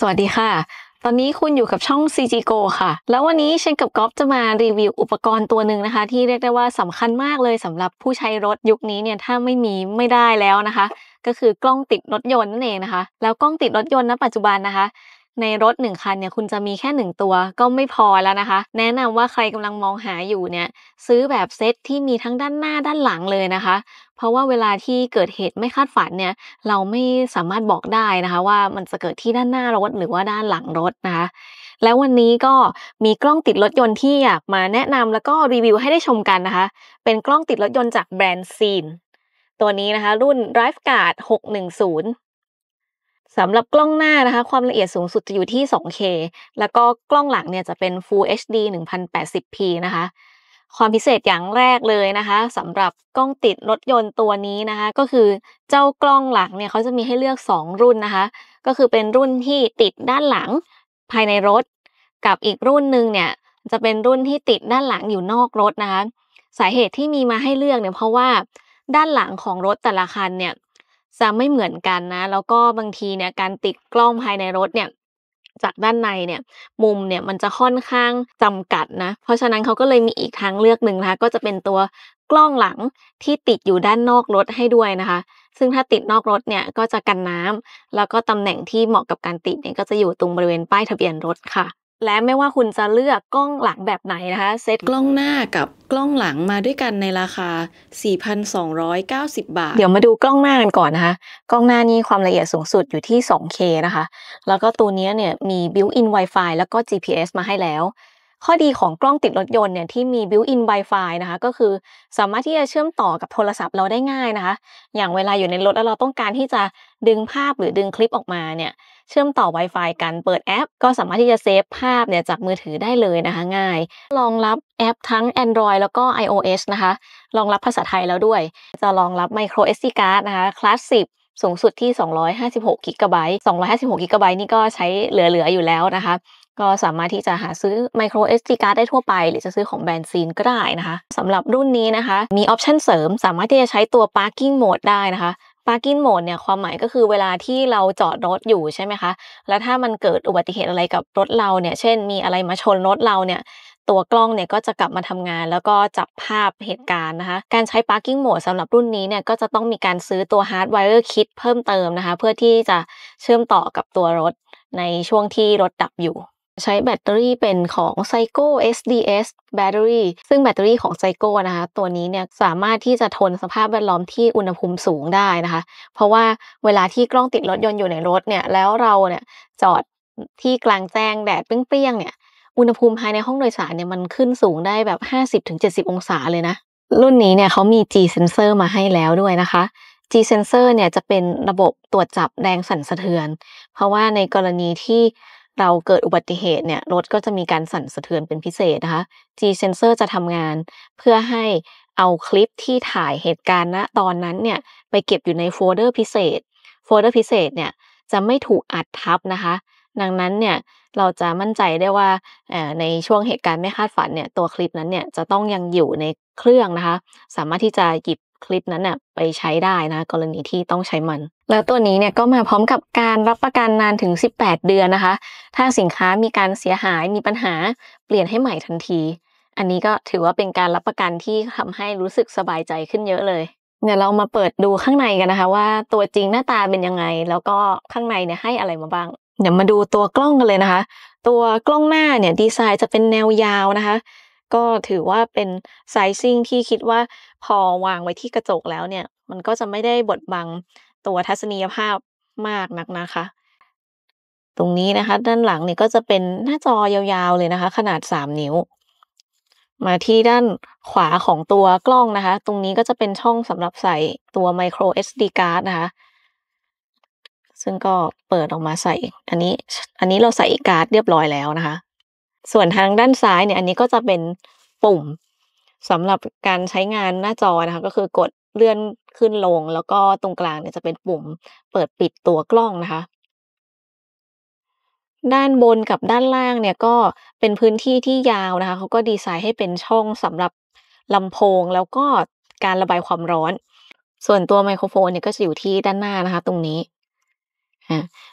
สวัสดีค่ะ ตอนนี้คุณอยู่กับช่อง CG Go ค่ะ แล้ววันนี้เชนกับก๊อฟจะมารีวิวอุปกรณ์ตัวหนึ่งนะคะ ที่เรียกได้ว่าสำคัญมากเลยสำหรับผู้ใช้รถยุคนี้เนี่ย ถ้าไม่มีไม่ได้แล้วนะคะ ก็คือกล้องติดรถยนต์นั่นเองนะคะ แล้วกล้องติดรถยนต์ณ ปัจจุบันนะคะในรถหนึ่งคันเนี่ยคุณจะมีแค่หนึ่งตัว ก็ไม่พอแล้วนะคะ แนะนำว่าใครกำลังมองหาอยู่เนี่ยซื้อแบบเซตที่มีทั้งด้านหน้าด้านหลังเลยนะคะ เพราะว่าเวลาที่เกิดเหตุไม่คาดฝันเนี่ยเราไม่สามารถบอกได้นะคะ ว่ามันจะเกิดที่ด้านหน้ารถหรือว่าด้านหลังรถนะคะ แล้ววันนี้ก็มีกล้องติดรถยนต์ที่อยากมาแนะนำแล้วก็รีวิวให้ได้ชมกันนะคะ เป็นกล้องติดรถยนต์จากแบรนด์ซีนตัวนี้นะคะ รุ่น Drive Guard 610สำหรับกล้องหน้านะคะความละเอียดสูงสุดจะอยู่ที่ 2K แล้วก็กล้องหลังเนี่ยจะเป็น Full HD 1080p นะคะความพิเศษอย่างแรกเลยนะคะสำหรับกล้องติดรถยนต์ตัวนี้นะคะก็คือเจ้ากล้องหลังเนี่ยเขาจะมีให้เลือก 2 รุ่นนะคะก็คือเป็นรุ่นที่ติดด้านหลังภายในรถ กับอีกรุ่นหนึ่งเนี่ยจะเป็นรุ่นที่ติดด้านหลังอยู่นอกรถนะคะ สาเหตุที่มีมาให้เลือกเนี่ยเพราะว่าด้านหลังของรถแต่ละคันเนี่ยจะไม่เหมือนกันนะ แล้วก็บางทีเนี่ยการติดกล้องภายในรถเนี่ย จากด้านในเนี่ยมุมเนี่ยมันจะค่อนข้างจำกัดนะ เพราะฉะนั้นเขาก็เลยมีอีกทางเลือกหนึ่งนะคะ ก็จะเป็นตัวกล้องหลังที่ติดอยู่ด้านนอกรถให้ด้วยนะคะ ซึ่งถ้าติดนอกรถเนี่ย ก็จะกันน้ำ แล้วก็ตำแหน่งที่เหมาะกับการติด เนี่ย ก็จะอยู่ตรงบริเวณป้ายทะเบียนรถค่ะและไม่ว่าคุณจะเลือกกล้องหลังแบบไหนนะคะ เซตกล้องหน้ากับกล้องหลังมาด้วยกันในราคา 4,290 บาท เดี๋ยวมาดูกล้องหน้ากันก่อนนะคะกล้องหน้านี่ความละเอียดสูงสุดอยู่ที่ 2K นะคะแล้วก็ตัวนี้เนี่ยมี built-in Wi-Fi แล้วก็ GPS มาให้แล้ว ข้อดีของกล้องติดรถยนต์เนี่ยที่มี built-in Wi-Fi นะคะก็คือสามารถที่จะเชื่อมต่อกับโทรศัพท์เราได้ง่ายนะคะ อย่างเวลาอยู่ในรถแล้วเราต้องการที่จะดึงภาพหรือดึงคลิปออกมาเนี่ยเชื่อมต่อ Wi-Fi กันเปิดแอปก็สามารถที่จะเซฟภาพเนี่ยจากมือถือได้เลยนะคะ ง่ายรองรับแอปทั้ง Android แล้วก็ iOS นะคะ รองรับภาษาไทยแล้วด้วย จะรองรับ micro SD card นะคะคลาสสิบสูงสุดที่256กิกะไบต์256กิกะไบต์นี่ก็ใช้เหลือ ๆ อยู่แล้วนะคะ ก็สามารถที่จะหาซื้อ micro SD card ได้ทั่วไป หรือจะซื้อของแบรนด์ซีนก็ได้นะคะสำหรับรุ่นนี้นะคะ มีออปชันเสริมสามารถที่จะใช้ตัว parking mode ได้นะคะ parking mode เนี่ยความหมายก็คือเวลาที่เราจอดรถอยู่ใช่ไหมคะ แล้วถ้ามันเกิดอุบัติเหตุอะไรกับรถเราเนี่ยเช่นมีอะไรมาชนรถเราเนี่ยตัวกล้องเนี่ยก็จะกลับมาทำงานแล้วก็จับภาพเหตุการณ์นะคะ การใช้ parking mode สำหรับรุ่นนี้เนี่ยก็จะต้องมีการซื้อตัว hardwire kit เพิ่มเติมนะคะ เพื่อที่จะเชื่อมต่อกับตัวรถ ในช่วงที่รถดับอยู่ใช้แบตเตอรี่เป็นของ Psycho SDS Battery ซึ่งแบตเตอรี่ของ Psycho นะคะ ตัวนี้เนี่ยสามารถที่จะทนสภาพแวดล้อมที่อุณหภูมิสูงได้นะคะ เพราะว่าเวลาที่กล้องติดรถยนต์อยู่ในรถเนี่ย แล้วเราเนี่ยจอดที่กลางแจ้งแดดเปรี้ยงๆเนี่ย อุณหภูมิภายในห้องโดยสารเนี่ยมันขึ้นสูงได้แบบ 50-70 องศาเลยนะรุ่นนี้เนี่ยเขามี G sensor มาให้แล้วด้วยนะคะ G sensor เนี่ยจะเป็นระบบตรวจจับแรงสั่นสะเทือน เพราะว่าในกรณีที่เราเกิดอุบัติเหตุเนี่ยรถก็จะมีการสั่นสะเทือนเป็นพิเศษนะคะ G sensor จะทำงาน เพื่อให้เอาคลิปที่ถ่ายเหตุการณ์ณตอนนั้นเนี่ยไปเก็บอยู่ในโฟลเดอร์พิเศษโฟลเดอร์พิเศษเนี่ยจะไม่ถูกอัดทับนะคะ ดังนั้นเนี่ยเราจะมั่นใจได้ว่าในช่วงเหตุการณ์ไม่คาดฝันเนี่ยตัวคลิปนั้นเนี่ยจะต้องยังอยู่ในเครื่องนะคะ สามารถที่จะหยิบคลิปนั้นน่ะไปใช้ได้นะ กรณีที่ต้องใช้มัน แล้วตัวนี้เนี่ยก็มาพร้อมกับการรับประกันนานถึง18เดือนนะคะ ถ้าสินค้ามีการเสียหายมีปัญหาเปลี่ยนให้ใหม่ทันที อันนี้ก็ถือว่าเป็นการรับประกันที่ทำให้รู้สึกสบายใจขึ้นเยอะเลยเดี๋ยวเรามาเปิดดูข้างในกันนะคะ ว่าตัวจริงหน้าตาเป็นยังไงแล้วก็ข้างในเนี่ยให้อะไรมาบ้างเดี๋ยวมาดูตัวกล้องกันเลยนะคะ ตัวกล้องหน้าเนี่ย ดีไซน์จะเป็นแนวยาวนะคะก็ถือว่าเป็นไซซิ่งที่คิดว่าพอวางไว้ที่กระจกแล้วเนี่ย มันก็จะไม่ได้บดบังตัวทัศนียภาพมากนักนะคะ ตรงนี้นะคะ ด้านหลังเนี่ยก็จะเป็นหน้าจอยาวๆเลยนะคะ ขนาด 3 นิ้ว มาที่ด้านขวาของตัวกล้องนะคะตรงนี้ก็จะเป็นช่องสำหรับใส่ตัวไมโคร SD card นะคะ ซึ่งก็เปิดออกมาใส่อันนี้ อันนี้เราใส่การ์ดเรียบร้อยแล้วนะคะส่วนทางด้านซ้ายเนี่ย อันนี้ก็จะเป็นปุ่มสำหรับการใช้งานหน้าจอนะคะก็คือกดเลื่อนขึ้นลงแล้วก็ตรงกลาง เนี่ยจะเป็นปุ่มเปิดปิดตัวกล้องนะคะ ด้านบนกับด้านล่างเนี่ยก็เป็นพื้นที่ที่ยาวนะคะเขาก็ดีไซน์ให้เป็นช่องสำหรับลำโพง แล้วก็การระบายความร้อน ส่วนตัวไมโครโฟนเนี่ยก็จะอยู่ที่ด้านหน้านะคะ ตรงนี้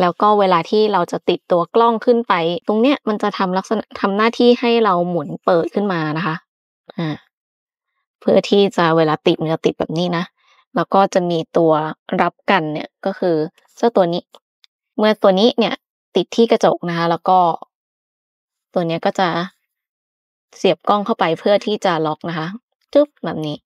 แล้วก็เวลาที่เราจะติดตัวกล้องขึ้นไป ตรงเนี้ยมันจะทำลักษณะทำหน้าที่ให้เราหมุนเปิดขึ้นมานะคะอ่าเพื่อที่จะเวลาติดมันจะติดแบบนี้นะแล้วก็จะมีตัวรับกันเนี่ยก็คือเจ้าตัวนี้ เมื่อตัวนี้เนี่ยติดที่กระจกนะคะ แล้วก็ ตัวเนี้ยก็จะเสียบกล้องเข้าไปเพื่อที่จะล็อกนะคะจุ๊บแบบนี้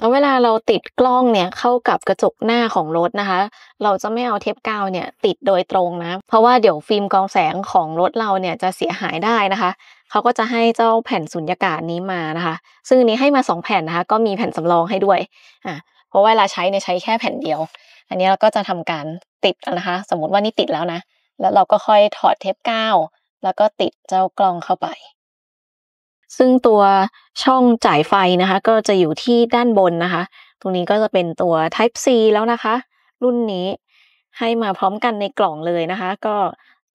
แล้วเวลาเราติดกล้องเนี่ยเข้ากับกระจกหน้าของรถนะคะ เราจะไม่เอาเทปกาวเนี่ยติดโดยตรงนะเพราะว่าเดี๋ยวฟิล์มกองแสงของรถเราเนี่ยจะเสียหายได้นะคะเขาก็จะให้เจ้าแผ่นสุญญากาศนี้มานะคะ ซึ่งนี้ให้มา2แผ่นนะคะ ก็มีแผ่นสำรองให้ด้วยอ่ะเพราะเวลาใช้เนี่ยใช้แค่แผ่นเดียว อันนี้เราก็จะทำการติดนะคะ สมมติว่านี่ติดแล้วนะ แล้วเราก็ค่อยถอดเทปกาวแล้วก็ติดเจ้ากล้องเข้าไปซึ่งตัวช่องจ่ายไฟนะคะ ก็จะอยู่ที่ด้านบนนะคะ ตรงนี้ก็จะเป็นตัว Type C แล้วนะคะ รุ่นนี้ให้มาพร้อมกันในกล่องเลยนะคะ ก็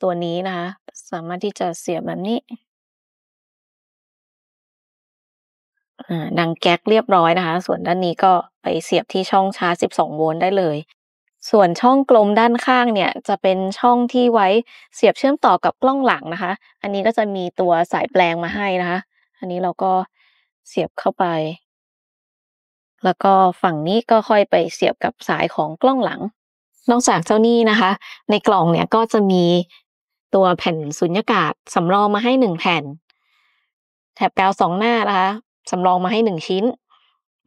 ตัวนี้นะคะ สามารถที่จะเสียบแบบนี้ดังแก๊กเรียบร้อยนะคะ ส่วนด้านนี้ก็ไปเสียบที่ช่องชาร์จ 12 โวลต์ได้เลย ส่วนช่องกลมด้านข้างเนี่ย จะเป็นช่องที่ไว้เสียบเชื่อมต่อกับกล้องหลังนะคะ อันนี้ก็จะมีตัวสายแปลงมาให้นะคะอันนี้เราก็เสียบเข้าไป แล้วก็ฝั่งนี้ก็ค่อยไปเสียบกับสายของกล้องหลังนอกจากเจ้านี้นะคะ ในกล่องเนี่ยก็จะมีตัวแผ่นสุญญากาศสำรองมาให้หนึ่งแผ่น แถบกาวสองหน้านะคะ สำรองมาให้หนึ่งชิ้น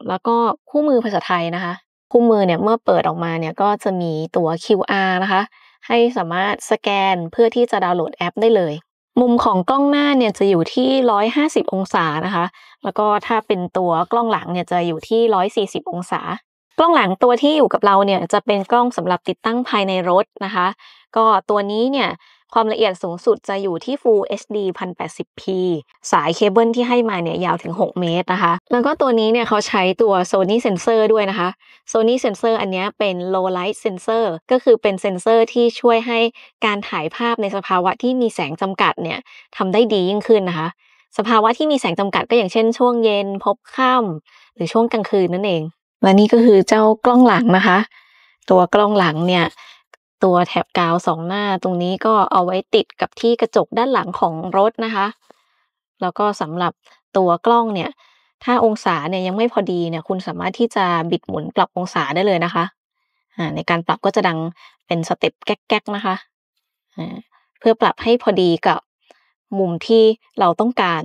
แล้วก็คู่มือภาษาไทยนะคะ คู่มือเนี่ยเมื่อเปิดออกมาเนี่ย ก็จะมีตัว QR นะคะ ให้สามารถสแกนเพื่อที่จะดาวน์โหลดแอปได้เลยมุมของกล้องหน้าเนี่ยจะอยู่ที่ 150 องศานะคะ แล้วก็ถ้าเป็นตัวกล้องหลังเนี่ยจะอยู่ที่ 140 องศา กล้องหลังตัวที่อยู่กับเราเนี่ยจะเป็นกล้องสำหรับติดตั้งภายในรถนะคะ ก็ตัวนี้เนี่ยความละเอียดสูงสุดจะอยู่ที่ Full HD 1080p สายเคเบิลที่ให้มาเนี่ยยาวถึง 6 เมตรนะคะ แล้วก็ตัวนี้เนี่ยเขาใช้ตัว Sony Sensor ด้วยนะคะ Sony Sensor อันนี้เป็น Low Light Sensor ก็คือเป็นเซนเซอร์ที่ช่วยให้การถ่ายภาพในสภาวะที่มีแสงจำกัดเนี่ยทำได้ดียิ่งขึ้นนะคะ สภาวะที่มีแสงจำกัดก็อย่างเช่นช่วงเย็นพบค่ำหรือช่วงกลางคืนนั่นเองและนี่ก็คือเจ้ากล้องหลังนะคะ ตัวกล้องหลังเนี่ยตัวแถบกาวสองหน้าตรงนี้ก็เอาไว้ติดกับที่กระจกด้านหลังของรถนะคะแล้วก็สำหรับตัวกล้องเนี่ย ถ้าองศาเนี่ยยังไม่พอดีเนี่ยคุณสามารถที่จะบิดหมุนปรับองศาได้เลยนะคะในการปรับก็จะดังเป็นสเต็ปแก๊กๆนะคะเพื่อปรับให้พอดีกับมุมที่เราต้องการ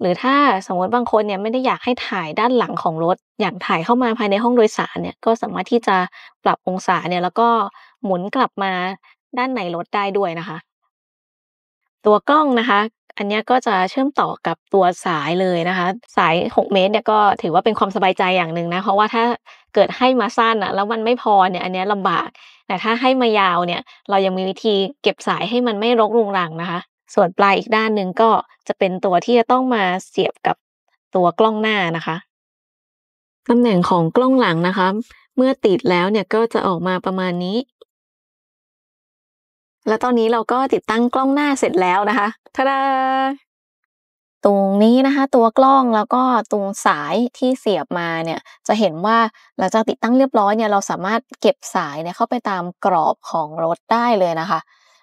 หรือถ้าสมมติบางคนเนี่ยไม่ได้อยากให้ถ่ายด้านหลังของรถอยากถ่ายเข้ามาภายในห้องโดยสารเนี่ยก็สามารถที่จะปรับองศาเนี่ย แล้วก็หมุนกลับมาด้านในรถได้ด้วยนะคะ ตัวกล้องนะคะ อันนี้ก็จะเชื่อมต่อกับตัวสายเลยนะคะ สาย 6 เมตรเนี่ยก็ถือว่าเป็นความสบายใจอย่างหนึ่งนะเพราะว่าถ้าเกิดให้มาสั้นอะแล้วมันไม่พอเนี่ย อันนี้ลำบากแต่ถ้าให้มายาวเนี่ย เรายังมีวิธีเก็บสายให้มันไม่รกรุงรังนะคะส่วนปลายอีกด้านหนึ่งก็จะเป็นตัวที่จะต้องมาเสียบกับตัวกล้องหน้านะคะตำแหน่งของกล้องหลังนะคะ เมื่อติดแล้วเนี่ยก็จะออกมาประมาณนี้ แล้วตอนนี้เราก็ติดตั้งกล้องหน้าเสร็จแล้วนะคะทะดาตรงนี้นะคะ ตัวกล้องแล้วก็ตรงสายที่เสียบมาเนี่ย จะเห็นว่าหลังจากติดตั้งเรียบร้อยเนี่ยเราสามารถเก็บสายเนี่ย เข้าไปตามกรอบของรถได้เลยนะคะ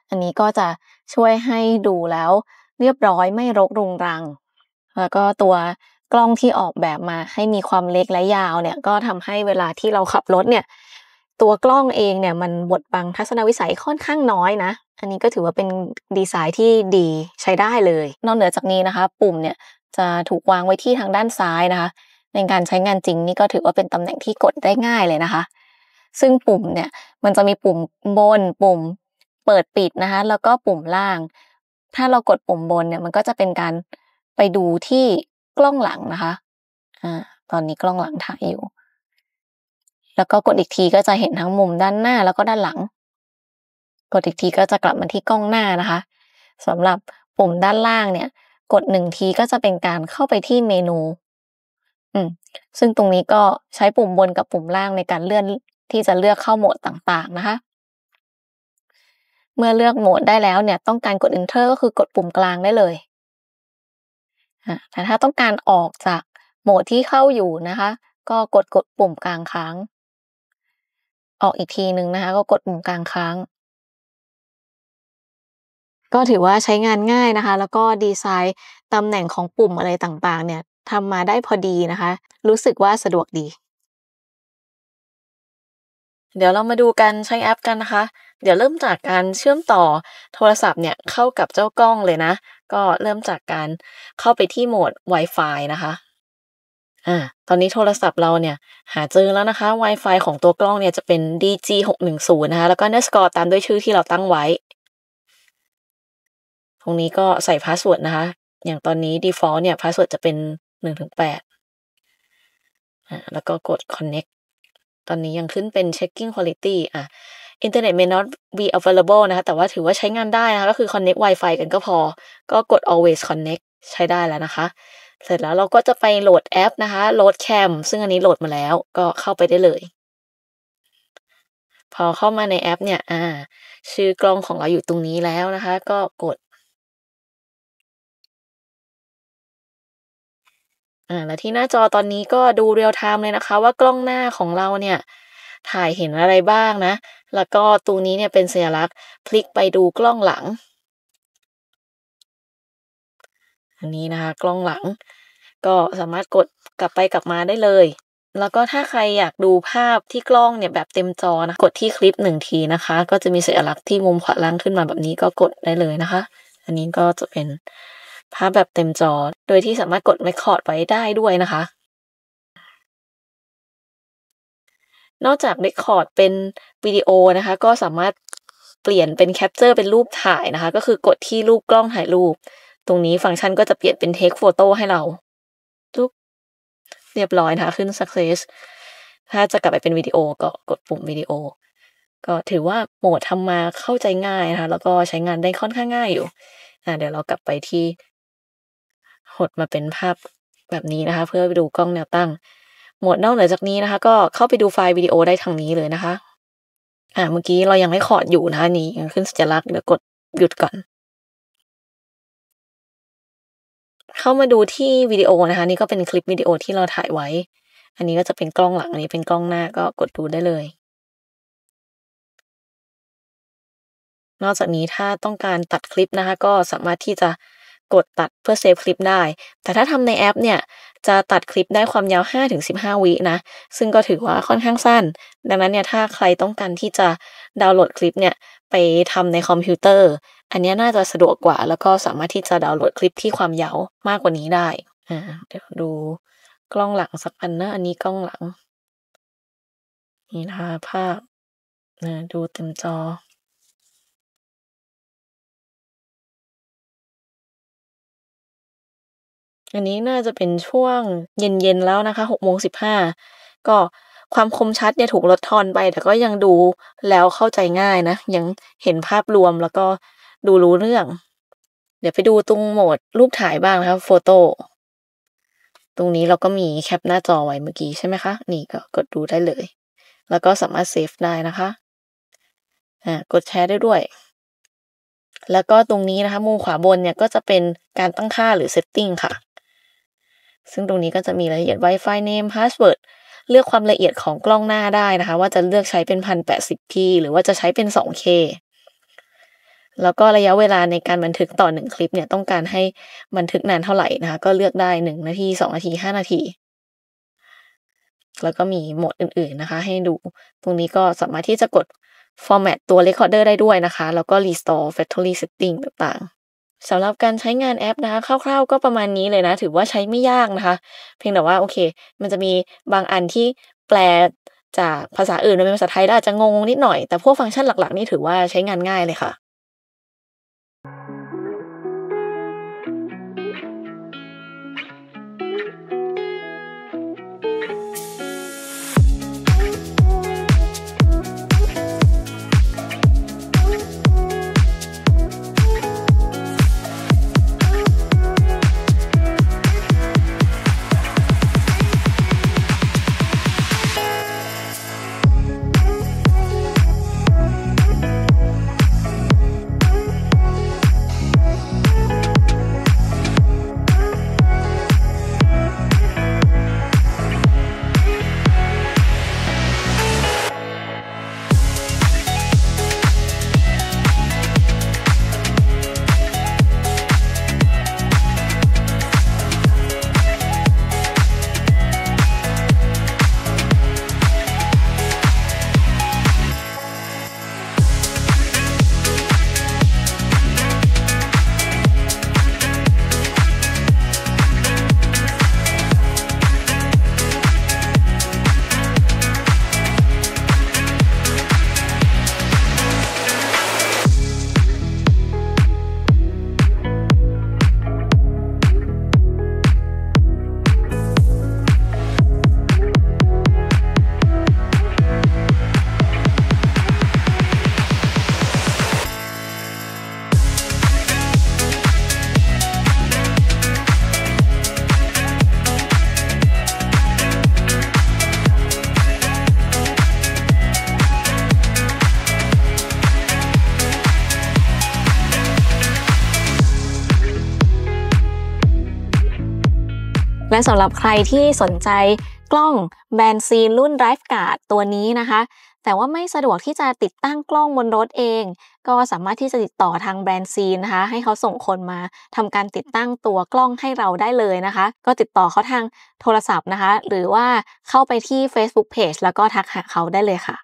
อันนี้ก็จะช่วยให้ดูแล้วเรียบร้อยไม่รกรุงรัง แล้วก็ตัวกล้องที่ออกแบบมาให้มีความเล็กและยาวเนี่ยก็ทำให้เวลาที่เราขับรถเนี่ย ตัวกล้องเองเนี่ยมันบดบังทัศนวิสัยค่อนข้างน้อยนะอันนี้ก็ถือว่าเป็นดีไซน์ที่ดีใช้ได้เลย นอกเหนือจากนี้นะคะ ปุ่มเนี่ยจะถูกวางไว้ที่ทางด้านซ้ายนะคะ ในการใช้งานจริงนี่ก็ถือว่าเป็นตำแหน่งที่กดได้ง่ายเลยนะคะ ซึ่งปุ่มเนี่ยมันจะมีปุ่มบนปุ่มเปิด ปิดนะคะ แล้วก็ปุ่มล่าง ถ้าเรากดปุ่มบนเนี่ย มันก็จะเป็นการไปดูที่กล้องหลังนะคะอ่าตอนนี้กล้องหลังถ่ายอยู่ แล้วก็กดอีกทีก็จะเห็นทั้งมุมด้านหน้าแล้วก็ด้านหลัง กดอีกทีก็จะกลับมาที่กล้องหน้านะคะสำหรับปุ่มด้านล่างเนี่ย กดหนึ่งทีก็จะเป็นการเข้าไปที่เมนู อืม ซึ่งตรงนี้ก็ใช้ปุ่มบนกับปุ่มล่างในการเลื่อนที่จะเลือกเข้าโหมดต่างๆนะคะเมื่อเลือกโหมดได้แล้วเนี่ย ต้องการกด Enter ก็คือกดปุ่มกลางได้เลย แต่ถ้าต้องการออกจากโหมดที่เข้าอยู่นะคะ ก็กดกดปุ่มกลางค้างออกอีกทีหนึ่งนะคะ ก็กดปุ่มกลางค้าง ก็ถือว่าใช้งานง่ายนะคะ แล้วก็ดีไซน์ ตำแหน่งของปุ่มอะไรต่างๆ เนี่ยทำมาได้พอดีนะคะ รู้สึกว่าสะดวกดี เดี๋ยวเรามาดูกันใช้แอปกันนะคะเดี๋ยวเริ่มจากการเชื่อมต่อโทรศัพท์เนี่ยเข้ากับเจ้ากล้องเลยนะ ก็เริ่มจากการเข้าไปที่โหมด Wi-Fi นะคะอ่าตอนนี้โทรศัพท์เราเนี่ย หาเจอแล้วนะคะ Wi-Fi ของตัวกล้องเนี่ยจะเป็น DG610 นะคะ แล้วก็เ n d e r s c o r e ตามด้วยชื่อที่เราตั้งไว้ ตรงนี้ก็ใส่พาสเวิร์ดนะคะ อย่างตอนนี้ default เนี่ยพาสเวิร์ดจะเป็น 1-8อ่าแล้วก็กด connect ตอนนี้ยังขึ้นเป็น checking quality อ่ะ Internet may not be available นะคะ แต่ว่าถือว่าใช้งานได้นะคะก็คือ connect Wi-Fi กันก็พอ ก็กด always connect ใช้ได้แล้วนะคะ เสร็จแล้วเราก็จะไปโหลดแอปนะคะ โหลดแคมซึ่งอันนี้โหลดมาแล้ว ก็เข้าไปได้เลย พอเข้ามาในแอป เนี่ย อ่า ชื่อกล้องของเราอยู่ตรงนี้แล้วนะคะ ก็กด อ่า แล้วที่หน้าจอตอนนี้ก็ดูเรียลไทม์เลยนะคะ ว่ากล้องหน้าของเราเนี่ย ถ่ายเห็นอะไรบ้างนะแล้วก็ตรงนี้เนี่ยเป็นสัญลักษณ์พลิกไปดูกล้องหลัง อันนี้นะคะ กล้องหลัง ก็สามารถกดกลับไปกลับมาได้เลย แล้วก็ถ้าใครอยากดูภาพที่กล้องเนี่ย แบบเต็มจอนะกดที่คลิปหนึ่งทีนะคะ ก็จะมีสัญลักษณ์ที่มุมขวาล่างขึ้นมาแบบนี้ก็กดได้เลยนะคะ อันนี้ก็จะเป็น ภาพแบบเต็มจอ โดยที่สามารถกด่คอร์ดไว้ได้ด้วยนะคะนอกจากเรคคอร์ดเป็นวิดีโอนะคะ ก็สามารถเปลี่ยนเป็นแคปเจอร์ เป็นรูปถ่ายนะคะ ก็คือกดที่รูปกล้องถ่ายรูป ตรงนี้ฟังก์ชันก็จะเปลี่ยนเป็น Take Photo ให้เราทุกเรียบร้อยนะคะ ขึ้น Success ถ้าจะกลับไปเป็นวิดีโอก็กดปุ่มวิดีโอ ก็ถือว่าโหมดทำมาเข้าใจง่ายนะคะ แล้วก็ใช้งานได้ค่อนข้างง่ายอยู่อ่าเดี๋ยวเรากลับไปที่ หดมาเป็นภาพแบบนี้นะคะ เพื่อดูกล้องแนวตั้งหมดนอกเหนือจากนี้นะคะ ก็เข้าไปดูไฟล์วิดีโอได้ทางนี้เลยนะคะ อ่าเมื่อกี้เรายังไม่ขอดอยู่นะคะนี่ขึ้นสัญลักษณ์เดี๋ยวกดหยุดก่อน เข้ามาดูที่วิดีโอนะคะ นี่ก็เป็นคลิปวิดีโอที่เราถ่ายไว้ อันนี้ก็จะเป็นกล้องหลัง อันนี้เป็นกล้องหน้าก็กดดูได้เลย นอกจากนี้ถ้าต้องการตัดคลิปนะคะ ก็สามารถที่จะกดตัดเพื่อเซฟคลิปได้ แต่ถ้าทำในแอปเนี่ย จะตัดคลิปได้ความยาว 5-15 วินะ ซึ่งก็ถือว่าค่อนข้างสั้น ดังนั้นเนี่ย ถ้าใครต้องการที่จะดาวน์โหลดคลิปเนี่ย ไปทำในคอมพิวเตอร์ อันนี้น่าจะสะดวกกว่า แล้วก็สามารถที่จะดาวน์โหลดคลิปที่ความยาวมากกว่านี้ได้อ่าเดี๋ยวดูกล้องหลังสักอันนะ อันนี้กล้องหลังนี่นะคะภาพนะดูเต็มจออันนี้น่าจะเป็นช่วงเย็นๆ แล้วนะคะหกโมงสิบห้าก็ความคมชัดเนี่ยถูกลดทอนไปแต่ก็ยังดูแล้วเข้าใจง่ายนะ ยังเห็นภาพรวมแล้วก็ดูรู้เรื่อง เดี๋ยวไปดูตรงโหมดรูปถ่ายบ้างนะคะโฟโต้ตรงนี้เราก็มีแคปหน้าจอไว้เมื่อกี้ใช่ไหมคะ นี่ก็กดดูได้เลย แล้วก็สามารถเซฟได้นะคะอ่ากดแชร์ได้ด้วย แล้วก็ตรงนี้นะคะมุมขวาบนเนี่ยก็จะเป็นการตั้งค่าหรือเซตติ้งค่ะซึ่งตรงนี้ก็จะมีรายละเอียด Wi-Fi name password เลือกความละเอียดของกล้องหน้าได้นะคะ ว่าจะเลือกใช้เป็น 1080p หรือว่าจะใช้เป็น 2K แล้วก็ระยะเวลาในการบันทึกต่อ 1 คลิปเนี่ย ต้องการให้บันทึกนานเท่าไหร่นะคะ ก็เลือกได้ 1 นาที 2 นาที 5 นาที แล้วก็มีโหมดอื่นๆนะคะให้ดูตรงนี้ก็สามารถที่จะกด format ตัว recorder ได้ด้วยนะคะ แล้วก็ restore factory setting ต่างๆสำหรับการใช้งานแอปนะคะ คร่าวๆ ก็ประมาณนี้เลยนะ ถือว่าใช้ไม่ยากนะคะ เพียงแต่ว่า โอเค มันจะมีบางอันที่แปลจากภาษาอื่นมาเป็นภาษาไทยได้อาจจะงงนิดหน่อย แต่พวกฟังก์ชันหลักๆ นี่ถือว่าใช้งานง่ายเลยค่ะและสำหรับใครที่สนใจกล้องแบรนด์ซีนรุ่นไรฟ์การ์ดตัวนี้นะคะแต่ว่าไม่สะดวกที่จะติดตั้งกล้องบนรถเอง ก็สามารถที่จะติดต่อทางแบรนด์ซีนนะคะ ให้เขาส่งคนมาทำการติดตั้งตัวกล้องให้เราได้เลยนะคะ ก็ติดต่อเขาทางโทรศัพท์นะคะ หรือว่าเข้าไปที่ Facebook Page แล้วก็ทักหาเขาได้เลยค่ะ